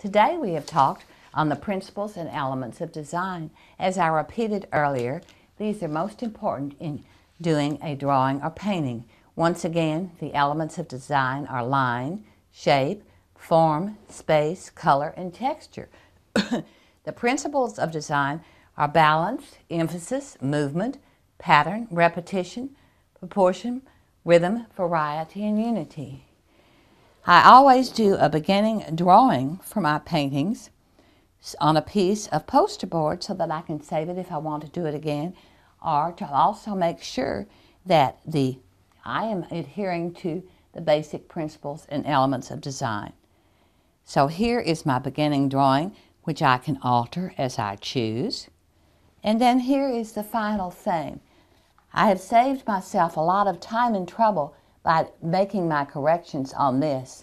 Today we have talked on the principles and elements of design. As I repeated earlier, these are most important in doing a drawing or painting. Once again, the elements of design are line, shape, form, space, color, and texture. the principles of design are balance, emphasis, movement, pattern, repetition, proportion, rhythm, variety, and unity. I always do a beginning drawing for my paintings on a piece of poster board so that I can save it if I want to do it again or to also make sure that the I am adhering to the basic principles and elements of design. So here is my beginning drawing which I can alter as I choose. And then here is the final thing. I have saved myself a lot of time and trouble by making my corrections on this